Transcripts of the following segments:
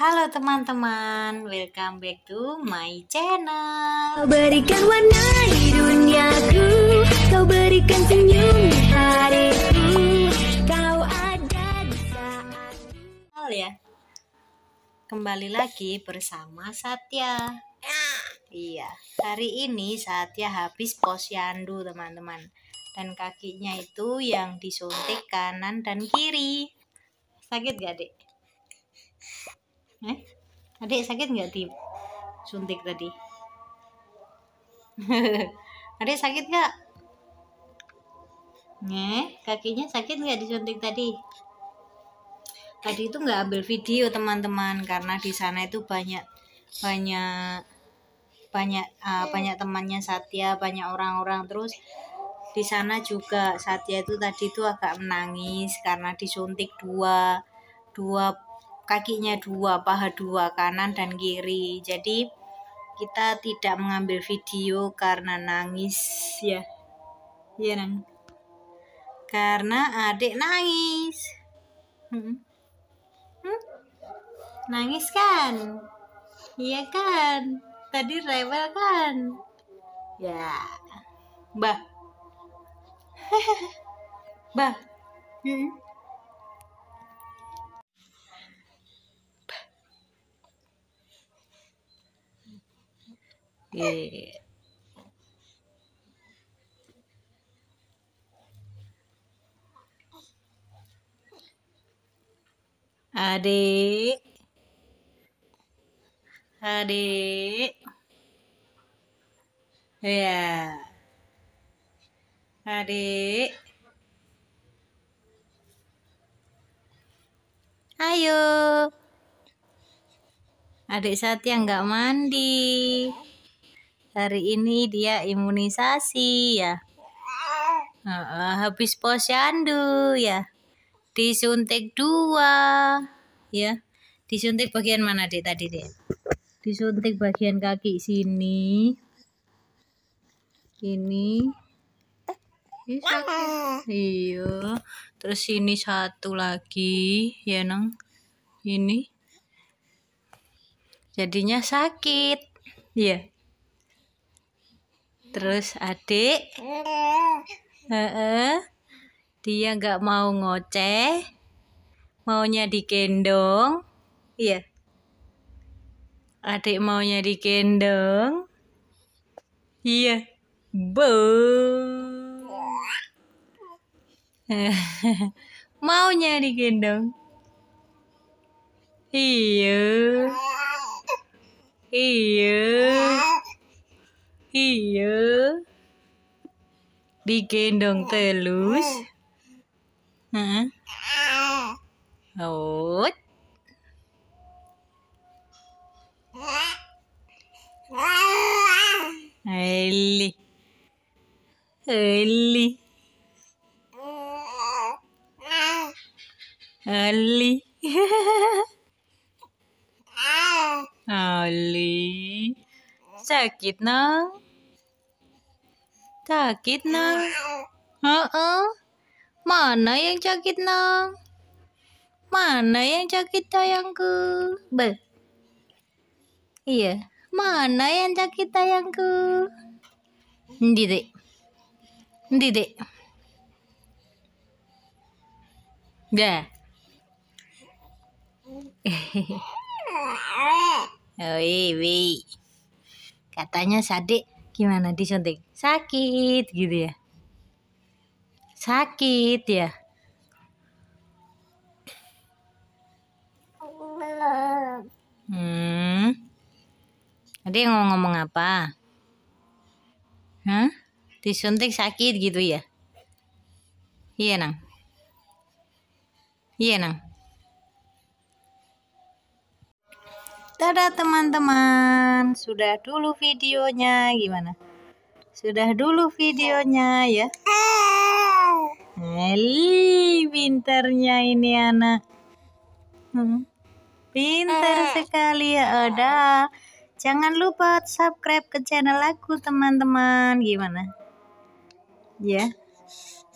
Halo teman-teman, welcome back to my channel. Kau berikan warna di duniaku, kau berikan senyum di hariku, kau ada di saat Halo ya, kembali lagi bersama Satya. Iya, hari ini Satya habis posyandu teman-teman, dan kakinya itu yang disuntik kanan dan kiri. Sakit gak dek? eh adik sakit nggak di suntik tadi adik sakit nggak Nih, kakinya sakit nggak di suntik tadi? Tadi itu nggak ambil video teman-teman karena di sana itu banyak banyak banyak uh, banyak temannya Satya, banyak orang-orang terus di sana juga Satya itu tadi itu agak menangis karena disuntik dua dua kakinya dua, paha dua, kanan dan kiri. Jadi kita tidak mengambil video karena nangis ya. Iya nang. Karena adik nangis. Hmm. Hmm? Nangis kan? Iya kan? Tadi rewel kan? Ya. Bah. Bah. Hmm. Yeah. Adik. Adik. Ya. Adik. Ayo. Adik Satya nggak mandi. Hari ini dia imunisasi ya. Uh, habis posyandu ya. Disuntik dua ya. Disuntik bagian mana dek tadi dek? Disuntik bagian kaki sini. Ini. Iya. Terus ini satu lagi ya nang. Ini jadinya sakit. Iya. Yeah terus adik Heeh. dia nggak mau ngoceh maunya digendong iya adik maunya digendong iya bo maunya digendong iya iya iya digendong telus Hah? Oh. Eli. Eli. Eli. Ali. sakit nang. Sakit nang. Heeh. Mana yang sakit nang? Mana yang sakit tayangku, Bel. Iya. Mana yang sakit tayangku, Ndide. Ndide. Dah. Oi, wei. Katanya Sadik gimana disuntik? Sakit gitu ya. Sakit ya. Hmm. yang mau ngomong apa? Hah? Disuntik sakit gitu ya? Iya nang. Iya nang. Tada teman-teman, sudah dulu videonya gimana? Sudah dulu videonya ya. Heli pinternya ini anak. Hmm. Pintar eh. sekali ya ada. Jangan lupa subscribe ke channel aku teman-teman. Gimana? Ya.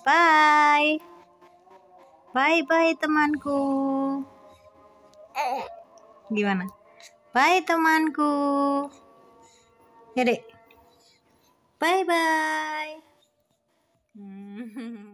Bye. Bye bye temanku. Eh. Gimana? Bye temanku. Ya dek. Bye bye. Hmm.